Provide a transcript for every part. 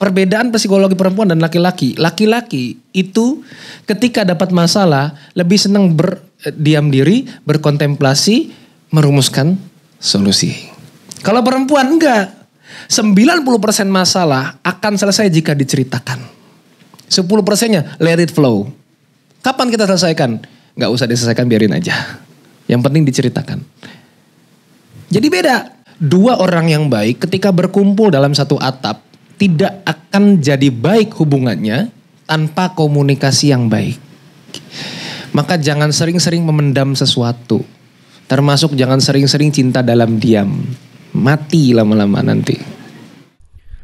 perbedaan psikologi perempuan dan laki-laki. Laki-laki itu ketika dapat masalah lebih senang berdiam eh, diri, berkontemplasi, merumuskan solusi. Kalau perempuan enggak. 90% masalah akan selesai jika diceritakan. 10 persennya let it flow. Kapan kita selesaikan? Enggak usah diselesaikan biarin aja. Yang penting diceritakan. Jadi beda. Dua orang yang baik ketika berkumpul dalam satu atap tidak akan jadi baik hubungannya tanpa komunikasi yang baik. Maka jangan sering-sering memendam sesuatu. Termasuk jangan sering-sering cinta dalam diam. Mati lama-lama nanti.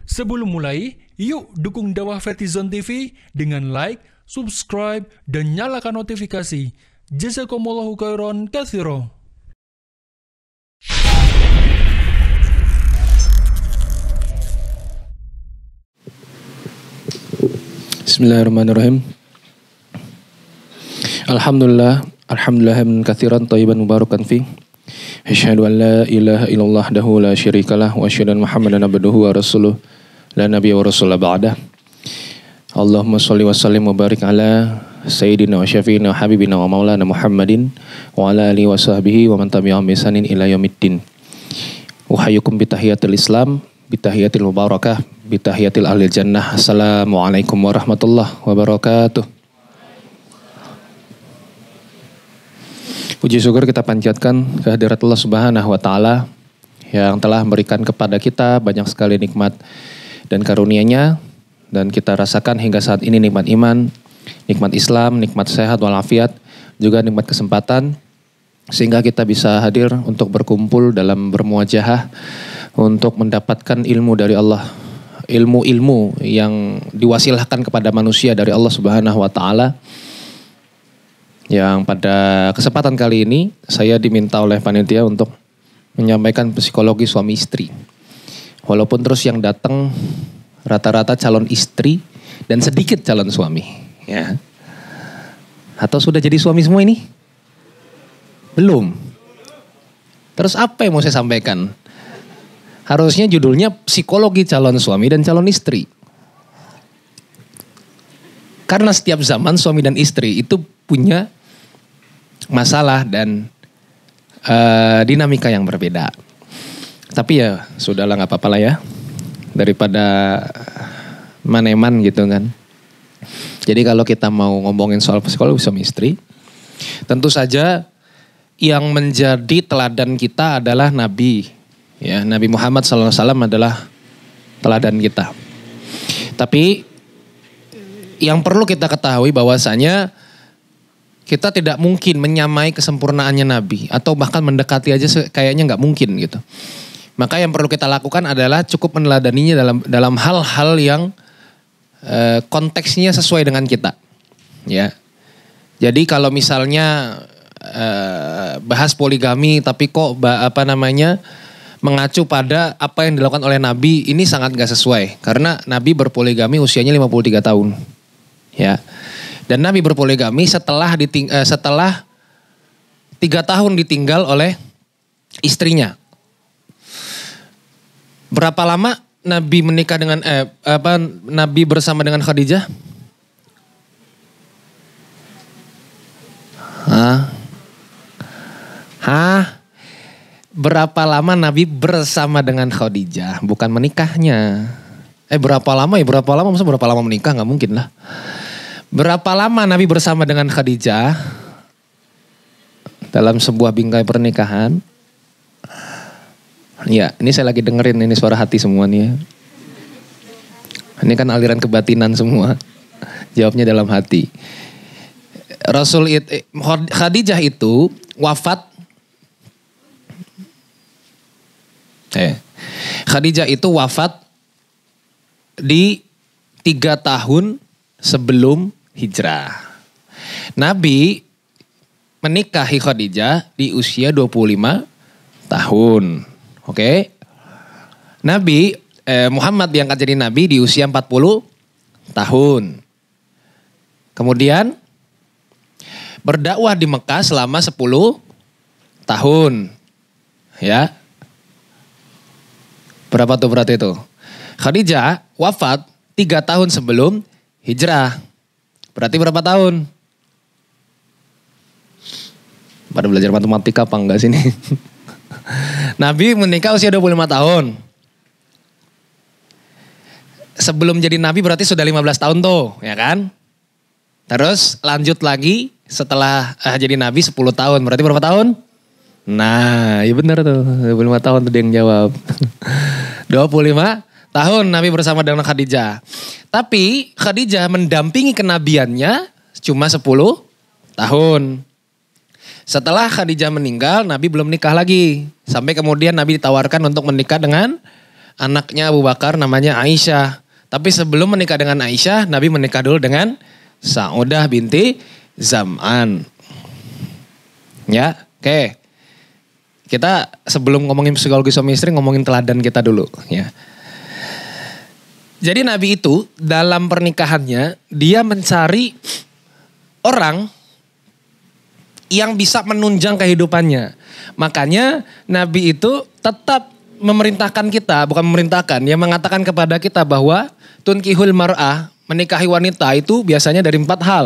Sebelum mulai, yuk dukung dakwah Vertizon TV dengan like, subscribe, dan nyalakan notifikasi. Jazakumullahu khairan kathiroh. Bismillahirrahmanirrahim. Alhamdulillah, alhamdulillah min katsiran thayyiban mubarakan fi. Asyhadu an la ilaha illallah dahu la syarikalah wa asyhadu anna Muhammadan abduhu wa rasuluh la nabiyya wa rasul ba'da. Allahumma shalli wa sallim wa barik ala sayyidina wa syafiina wa habibina wa maulana Muhammadin wa ala alihi wa sahbihi wa man tabi'ahum bi ihsanin ila yaumiddin. Uhayukum bi tahiyatil Islam bitahiyatil mubarakah, bitahiyatil ahli jannah. Assalamualaikum warahmatullahi wabarakatuh. Puji syukur kita panjatkan kehadirat Allah Subhanahu wa taala yang telah memberikan kepada kita banyak sekali nikmat dan karunia-Nya dan kita rasakan hingga saat ini nikmat iman, nikmat Islam, nikmat sehat walafiat, juga nikmat kesempatan sehingga kita bisa hadir untuk berkumpul dalam bermuajahah untuk mendapatkan ilmu dari Allah, ilmu-ilmu yang diwasilahkan kepada manusia dari Allah Subhanahu wa taala. Yang pada kesempatan kali ini saya diminta oleh panitia untuk menyampaikan psikologi suami istri. Walaupun terus yang datang rata-rata calon istri dan sedikit calon suami, ya. Atau sudah jadi suami semua ini? Belum. Terus apa yang mau saya sampaikan? Harusnya judulnya psikologi calon suami dan calon istri. Karena setiap zaman suami dan istri itu punya masalah dan uh, dinamika yang berbeda. Tapi ya sudahlah nggak apa-apa lah ya daripada maneman gitu kan. Jadi kalau kita mau ngomongin soal psikologi suami istri, tentu saja yang menjadi teladan kita adalah Nabi Ya, Nabi Muhammad SAW adalah teladan kita. Tapi yang perlu kita ketahui bahwasanya kita tidak mungkin menyamai kesempurnaannya Nabi atau bahkan mendekati aja kayaknya nggak mungkin gitu. Maka yang perlu kita lakukan adalah cukup meneladaninya dalam dalam hal-hal yang e, konteksnya sesuai dengan kita, ya. Jadi kalau misalnya e, bahas poligami tapi kok apa namanya mengacu pada apa yang dilakukan oleh Nabi ini sangat gak sesuai karena Nabi berpoligami usianya 53 tahun. Ya. Dan Nabi berpoligami setelah diting eh, setelah tiga tahun ditinggal oleh istrinya. Berapa lama Nabi menikah dengan eh, apa Nabi bersama dengan Khadijah? Hah? Hah? berapa lama Nabi bersama dengan Khadijah, bukan menikahnya. Eh berapa lama ya berapa lama maksudnya berapa lama menikah Gak mungkin lah. Berapa lama Nabi bersama dengan Khadijah dalam sebuah bingkai pernikahan? Ya, ini saya lagi dengerin ini suara hati semua nih ya. Ini kan aliran kebatinan semua. Jawabnya dalam hati. Rasul Khadijah itu wafat Eh. Khadijah itu wafat di tiga tahun sebelum hijrah. Nabi menikahi Khadijah di usia 25 tahun. Oke. Okay? Nabi eh, Muhammad diangkat jadi nabi di usia 40 tahun. Kemudian berdakwah di Mekah selama 10 tahun. Ya. Berapa tuh berarti itu? Khadijah wafat tiga tahun sebelum hijrah. Berarti berapa tahun? Pada belajar matematika apa enggak sini? Nabi menikah usia 25 tahun. Sebelum jadi nabi berarti sudah 15 tahun tuh, ya kan? Terus lanjut lagi setelah eh, jadi nabi 10 tahun. Berarti berapa tahun? Nah, ya benar tuh. 25 tahun tuh dia yang jawab. 25 tahun Nabi bersama dengan Khadijah. Tapi Khadijah mendampingi kenabiannya cuma 10 tahun. Setelah Khadijah meninggal, Nabi belum nikah lagi. Sampai kemudian Nabi ditawarkan untuk menikah dengan anaknya Abu Bakar namanya Aisyah. Tapi sebelum menikah dengan Aisyah, Nabi menikah dulu dengan Saudah binti Zam'an. Ya, oke. Okay. Kita sebelum ngomongin psikologi suami istri ngomongin teladan kita dulu ya. Jadi Nabi itu dalam pernikahannya dia mencari orang yang bisa menunjang kehidupannya. Makanya Nabi itu tetap memerintahkan kita, bukan memerintahkan, yang mengatakan kepada kita bahwa tunkihul mar'ah, menikahi wanita itu biasanya dari empat hal.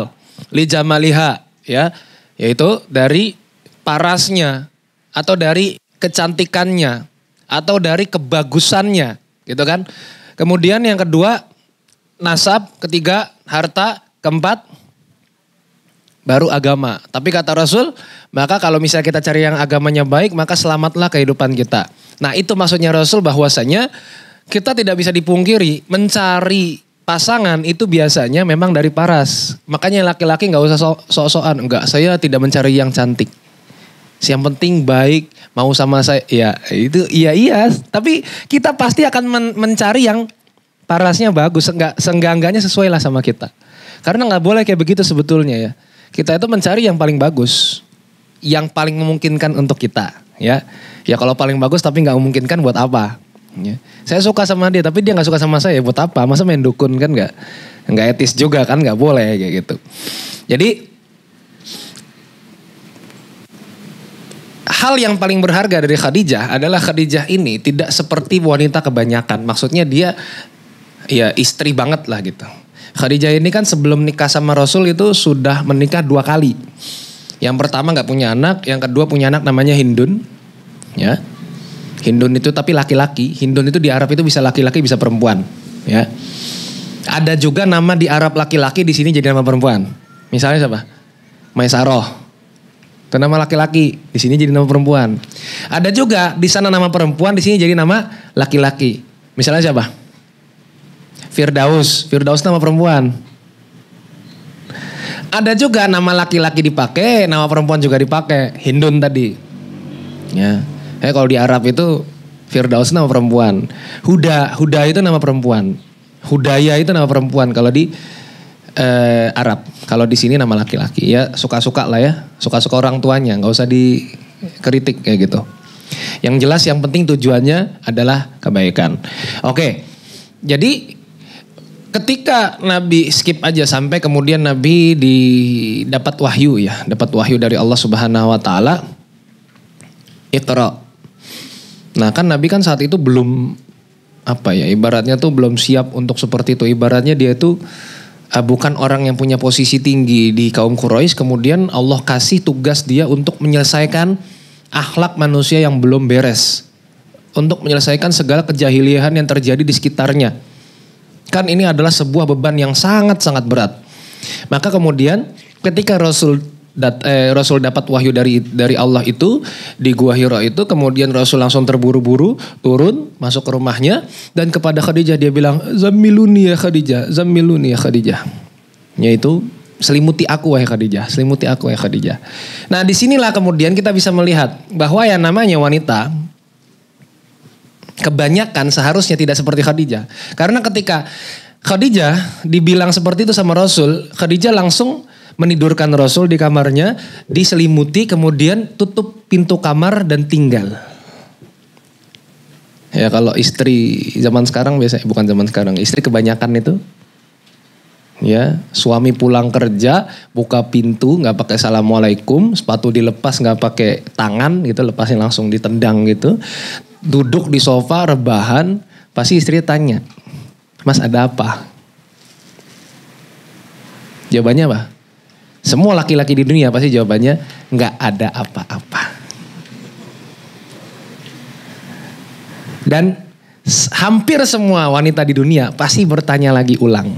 Li jamaliha, ya, yaitu dari parasnya, atau dari kecantikannya atau dari kebagusannya gitu kan. Kemudian yang kedua nasab, ketiga harta, keempat baru agama. Tapi kata Rasul, maka kalau misalnya kita cari yang agamanya baik, maka selamatlah kehidupan kita. Nah, itu maksudnya Rasul bahwasanya kita tidak bisa dipungkiri mencari pasangan itu biasanya memang dari paras. Makanya laki-laki nggak usah sok-sokan, enggak, saya tidak mencari yang cantik yang penting baik mau sama saya ya itu iya iya tapi kita pasti akan men mencari yang parasnya bagus enggak senggangganya sesuai lah sama kita karena nggak boleh kayak begitu sebetulnya ya kita itu mencari yang paling bagus yang paling memungkinkan untuk kita ya ya kalau paling bagus tapi nggak memungkinkan buat apa ya. saya suka sama dia tapi dia nggak suka sama saya buat apa masa main dukun kan nggak nggak etis juga kan nggak boleh kayak gitu jadi hal yang paling berharga dari Khadijah adalah Khadijah ini tidak seperti wanita kebanyakan. Maksudnya dia ya istri banget lah gitu. Khadijah ini kan sebelum nikah sama Rasul itu sudah menikah dua kali. Yang pertama nggak punya anak, yang kedua punya anak namanya Hindun. Ya. Hindun itu tapi laki-laki. Hindun itu di Arab itu bisa laki-laki bisa perempuan. Ya. Ada juga nama di Arab laki-laki di sini jadi nama perempuan. Misalnya siapa? Maisaroh itu nama laki-laki, di sini jadi nama perempuan. Ada juga di sana nama perempuan, di sini jadi nama laki-laki. Misalnya siapa? Firdaus, Firdaus nama perempuan. Ada juga nama laki-laki dipakai, nama perempuan juga dipakai. Hindun tadi. Ya. Eh kalau di Arab itu Firdaus nama perempuan. Huda, Huda itu nama perempuan. Hudaya itu nama perempuan kalau di uh, Arab. Kalau di sini nama laki-laki ya suka-suka lah ya, suka-suka orang tuanya, nggak usah dikritik kayak gitu. Yang jelas yang penting tujuannya adalah kebaikan. Oke. Jadi ketika Nabi skip aja sampai kemudian Nabi didapat wahyu ya, dapat wahyu dari Allah Subhanahu wa taala Iqra. Nah, kan Nabi kan saat itu belum apa ya, ibaratnya tuh belum siap untuk seperti itu. Ibaratnya dia tuh uh, bukan orang yang punya posisi tinggi di kaum Quraisy kemudian Allah kasih tugas dia untuk menyelesaikan akhlak manusia yang belum beres untuk menyelesaikan segala kejahilihan yang terjadi di sekitarnya. Kan ini adalah sebuah beban yang sangat-sangat berat. Maka kemudian ketika Rasul dat, eh, Rasul dapat wahyu dari dari Allah itu di gua Hira itu kemudian Rasul langsung terburu-buru turun masuk ke rumahnya dan kepada Khadijah dia bilang zamiluni ya Khadijah zamiluni ya Khadijah yaitu selimuti aku wahai Khadijah selimuti aku wahai Khadijah nah disinilah kemudian kita bisa melihat bahwa yang namanya wanita kebanyakan seharusnya tidak seperti Khadijah karena ketika Khadijah dibilang seperti itu sama Rasul Khadijah langsung menidurkan Rasul di kamarnya, diselimuti, kemudian tutup pintu kamar dan tinggal. Ya kalau istri zaman sekarang biasanya eh, bukan zaman sekarang, istri kebanyakan itu ya suami pulang kerja buka pintu nggak pakai assalamualaikum sepatu dilepas nggak pakai tangan gitu lepasin langsung ditendang gitu duduk di sofa rebahan pasti istri tanya mas ada apa jawabannya apa semua laki-laki di dunia pasti jawabannya nggak ada apa-apa. Dan hampir semua wanita di dunia pasti bertanya lagi ulang,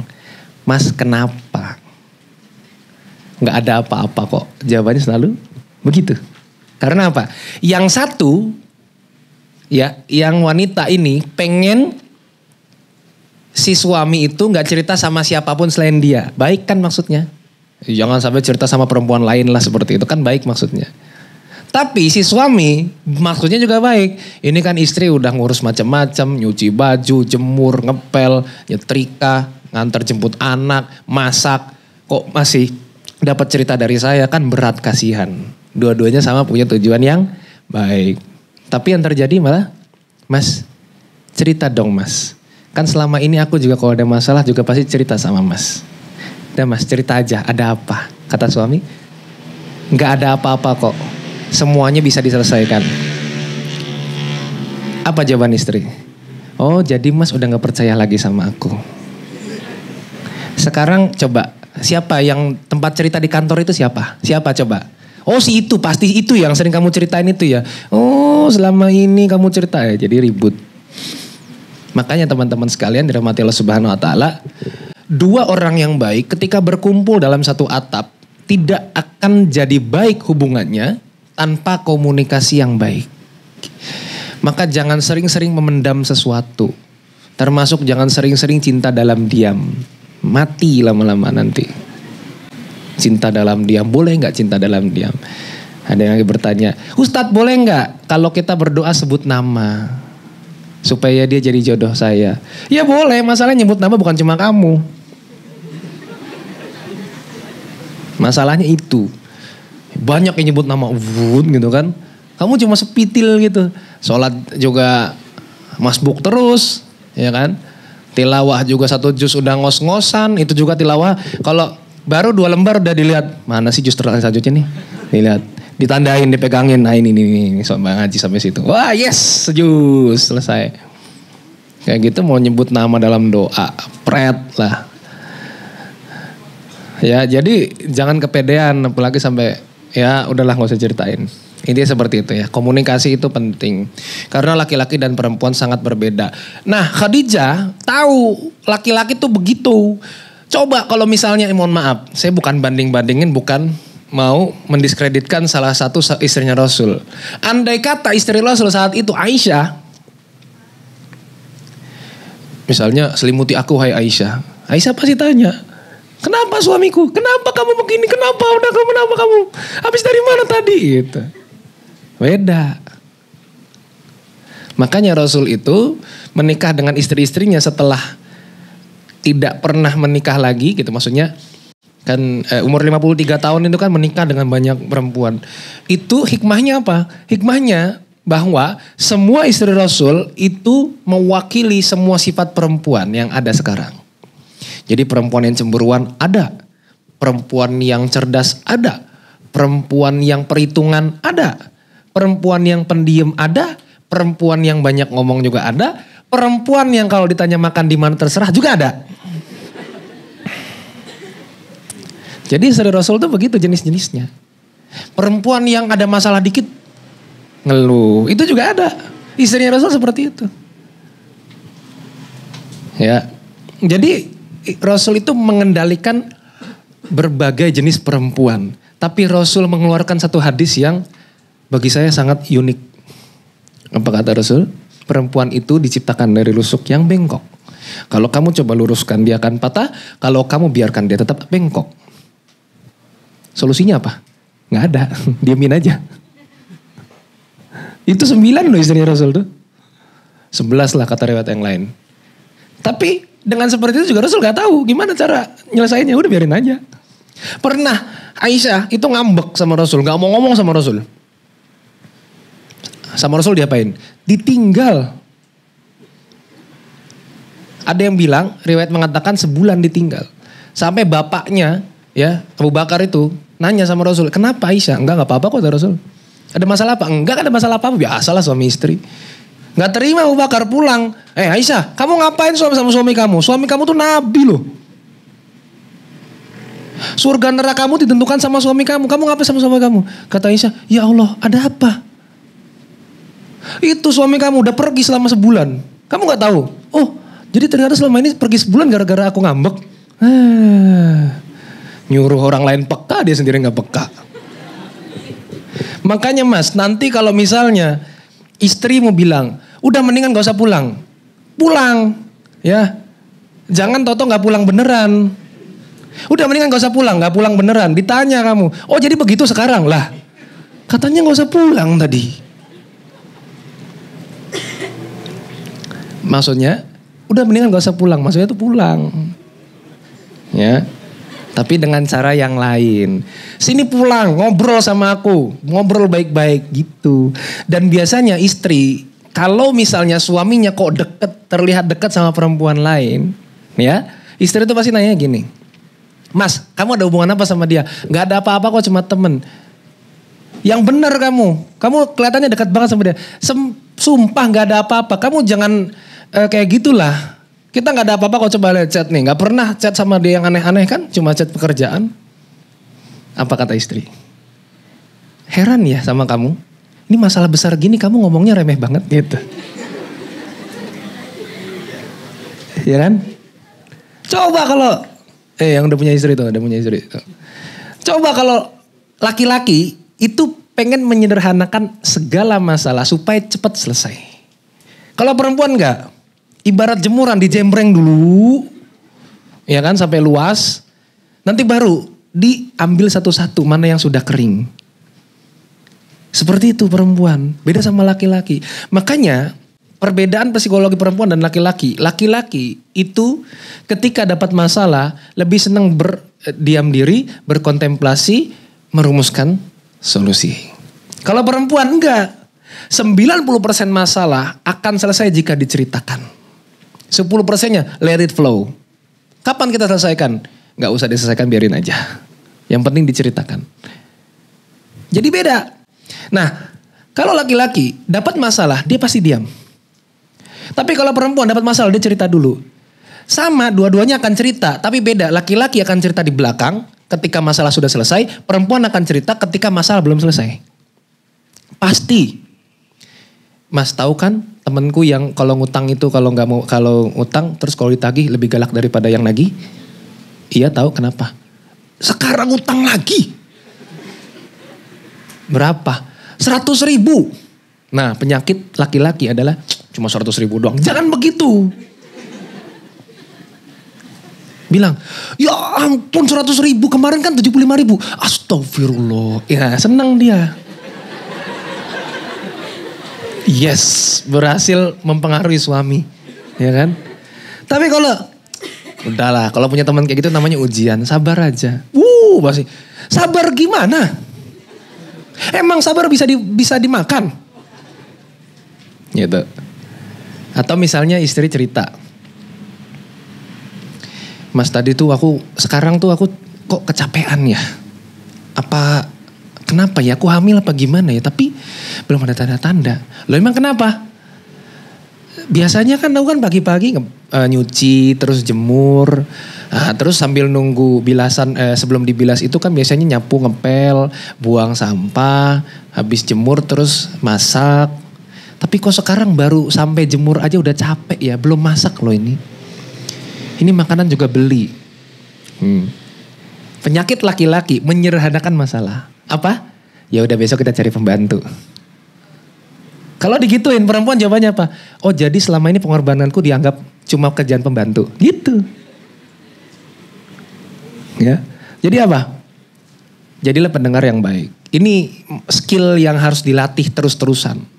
Mas kenapa? Nggak ada apa-apa kok. Jawabannya selalu begitu. Karena apa? Yang satu, ya, yang wanita ini pengen si suami itu nggak cerita sama siapapun selain dia. Baik kan maksudnya? Jangan sampai cerita sama perempuan lain lah seperti itu kan baik maksudnya. Tapi si suami maksudnya juga baik. Ini kan istri udah ngurus macam-macam, nyuci baju, jemur, ngepel, nyetrika, ngantar jemput anak, masak. Kok masih dapat cerita dari saya kan berat kasihan. Dua-duanya sama punya tujuan yang baik. Tapi yang terjadi malah, Mas, cerita dong Mas. Kan selama ini aku juga kalau ada masalah juga pasti cerita sama Mas. Udah mas cerita aja ada apa? Kata suami, nggak ada apa-apa kok. Semuanya bisa diselesaikan. Apa jawaban istri? Oh jadi mas udah nggak percaya lagi sama aku. Sekarang coba siapa yang tempat cerita di kantor itu siapa? Siapa coba? Oh si itu pasti itu yang sering kamu ceritain itu ya. Oh selama ini kamu cerita ya jadi ribut. Makanya teman-teman sekalian dirahmati Allah Subhanahu wa taala dua orang yang baik ketika berkumpul dalam satu atap tidak akan jadi baik hubungannya tanpa komunikasi yang baik. Maka jangan sering-sering memendam sesuatu. Termasuk jangan sering-sering cinta dalam diam. Mati lama-lama nanti. Cinta dalam diam, boleh nggak cinta dalam diam? Ada yang lagi bertanya, Ustadz boleh nggak kalau kita berdoa sebut nama? Supaya dia jadi jodoh saya. Ya boleh, masalahnya nyebut nama bukan cuma kamu. Masalahnya itu. Banyak yang nyebut nama Ubud gitu kan. Kamu cuma sepitil gitu. Sholat juga masbuk terus, ya kan. Tilawah juga satu jus udah ngos-ngosan, itu juga tilawah. Kalau baru dua lembar udah dilihat, mana sih jus selanjutnya nih? Dilihat, ditandain, dipegangin, nah ini nih, nih, nih sampai situ. Wah yes, sejus, selesai. Kayak gitu mau nyebut nama dalam doa, pret lah. Ya jadi jangan kepedean apalagi sampai ya udahlah nggak usah ceritain. Ini seperti itu ya. Komunikasi itu penting. Karena laki-laki dan perempuan sangat berbeda. Nah Khadijah tahu laki-laki tuh begitu. Coba kalau misalnya, eh, mohon maaf, saya bukan banding-bandingin, bukan mau mendiskreditkan salah satu istrinya Rasul. Andai kata istri Rasul saat itu Aisyah, misalnya selimuti aku hai Aisyah. Aisyah pasti tanya, Kenapa suamiku? Kenapa kamu begini? Kenapa udah kamu kenapa kamu? Habis dari mana tadi? Gitu. Beda. Makanya Rasul itu menikah dengan istri-istrinya setelah tidak pernah menikah lagi gitu maksudnya kan eh, umur 53 tahun itu kan menikah dengan banyak perempuan. Itu hikmahnya apa? Hikmahnya bahwa semua istri Rasul itu mewakili semua sifat perempuan yang ada sekarang. Jadi perempuan yang cemburuan ada, perempuan yang cerdas ada, perempuan yang perhitungan ada, perempuan yang pendiam ada, perempuan yang banyak ngomong juga ada, perempuan yang kalau ditanya makan di mana terserah juga ada. Jadi istri Rasul itu begitu jenis-jenisnya. Perempuan yang ada masalah dikit ngeluh, itu juga ada. Istrinya Rasul seperti itu. Ya. Jadi Rasul itu mengendalikan berbagai jenis perempuan. Tapi Rasul mengeluarkan satu hadis yang bagi saya sangat unik. Apa kata Rasul? Perempuan itu diciptakan dari rusuk yang bengkok. Kalau kamu coba luruskan dia akan patah, kalau kamu biarkan dia tetap bengkok. Solusinya apa? Nggak ada, diamin aja. Itu sembilan loh istrinya Rasul tuh. Sebelas lah kata riwayat yang lain. Tapi dengan seperti itu juga Rasul gak tahu gimana cara nyelesainnya udah biarin aja pernah Aisyah itu ngambek sama Rasul gak mau ngomong sama Rasul sama Rasul diapain ditinggal ada yang bilang riwayat mengatakan sebulan ditinggal sampai bapaknya ya Abu Bakar itu nanya sama Rasul kenapa Aisyah enggak gak apa-apa kok Rasul ada masalah apa enggak ada masalah apa biasalah suami istri Nggak terima Abu Bakar pulang. Eh Aisyah, kamu ngapain suami sama suami kamu? Suami kamu tuh nabi loh. Surga neraka kamu ditentukan sama suami kamu. Kamu ngapain sama suami kamu? Kata Aisyah, ya Allah ada apa? Itu suami kamu udah pergi selama sebulan. Kamu nggak tahu? Oh, jadi ternyata selama ini pergi sebulan gara-gara aku ngambek. Eh, nyuruh orang lain peka, dia sendiri nggak peka. Makanya mas, nanti kalau misalnya istrimu bilang, udah mendingan gak usah pulang. Pulang, ya. Jangan Toto gak pulang beneran. Udah mendingan gak usah pulang, gak pulang beneran. Ditanya kamu, oh jadi begitu sekarang lah. Katanya gak usah pulang tadi. Maksudnya, udah mendingan gak usah pulang. Maksudnya itu pulang. Ya, tapi dengan cara yang lain. Sini pulang, ngobrol sama aku, ngobrol baik-baik gitu. Dan biasanya istri, kalau misalnya suaminya kok deket, terlihat dekat sama perempuan lain, ya, istri itu pasti nanya gini, Mas, kamu ada hubungan apa sama dia? Gak ada apa-apa kok, cuma temen. Yang benar kamu, kamu kelihatannya dekat banget sama dia. sumpah gak ada apa-apa, kamu jangan uh, kayak gitulah kita nggak ada apa-apa kok coba lihat chat nih. Nggak pernah chat sama dia yang aneh-aneh kan. Cuma chat pekerjaan. Apa kata istri? Heran ya sama kamu. Ini masalah besar gini kamu ngomongnya remeh banget gitu. ya kan? Coba kalau eh yang udah punya istri tuh, udah punya istri. Tuh. Coba kalau laki-laki itu pengen menyederhanakan segala masalah supaya cepat selesai. Kalau perempuan nggak ibarat jemuran dijembreng dulu, ya kan sampai luas, nanti baru diambil satu-satu mana yang sudah kering. Seperti itu perempuan, beda sama laki-laki. Makanya perbedaan psikologi perempuan dan laki-laki. Laki-laki itu ketika dapat masalah lebih senang berdiam eh, diri, berkontemplasi, merumuskan solusi. Kalau perempuan enggak. 90% masalah akan selesai jika diceritakan. 10 persennya let it flow. Kapan kita selesaikan? Gak usah diselesaikan biarin aja. Yang penting diceritakan. Jadi beda. Nah, kalau laki-laki dapat masalah, dia pasti diam. Tapi kalau perempuan dapat masalah, dia cerita dulu. Sama, dua-duanya akan cerita, tapi beda. Laki-laki akan cerita di belakang ketika masalah sudah selesai, perempuan akan cerita ketika masalah belum selesai. Pasti Mas tahu kan temenku yang kalau ngutang itu kalau nggak mau kalau ngutang terus kalau ditagih lebih galak daripada yang nagih. Iya tahu kenapa? Sekarang ngutang lagi. Berapa? Seratus ribu. Nah penyakit laki-laki adalah cuma seratus ribu doang. Jangan begitu. Bilang, ya ampun seratus ribu kemarin kan tujuh puluh lima ribu. Astagfirullah. Ya senang dia Yes, berhasil mempengaruhi suami. Ya kan? Tapi kalau udahlah, kalau punya teman kayak gitu namanya ujian, sabar aja. Wuh, pasti. Sabar gimana? Emang sabar bisa di, bisa dimakan? Gitu. Atau misalnya istri cerita. Mas tadi tuh aku sekarang tuh aku kok kecapean ya? Apa kenapa ya aku hamil apa gimana ya tapi belum ada tanda-tanda lo emang kenapa biasanya kan aku kan pagi-pagi uh, nyuci terus jemur uh, terus sambil nunggu bilasan uh, sebelum dibilas itu kan biasanya nyapu ngepel buang sampah habis jemur terus masak tapi kok sekarang baru sampai jemur aja udah capek ya belum masak lo ini ini makanan juga beli hmm. penyakit laki-laki menyerahkan masalah apa? Ya udah besok kita cari pembantu. Kalau digituin perempuan jawabannya apa? Oh jadi selama ini pengorbananku dianggap cuma kerjaan pembantu. Gitu. Ya. Jadi apa? Jadilah pendengar yang baik. Ini skill yang harus dilatih terus-terusan.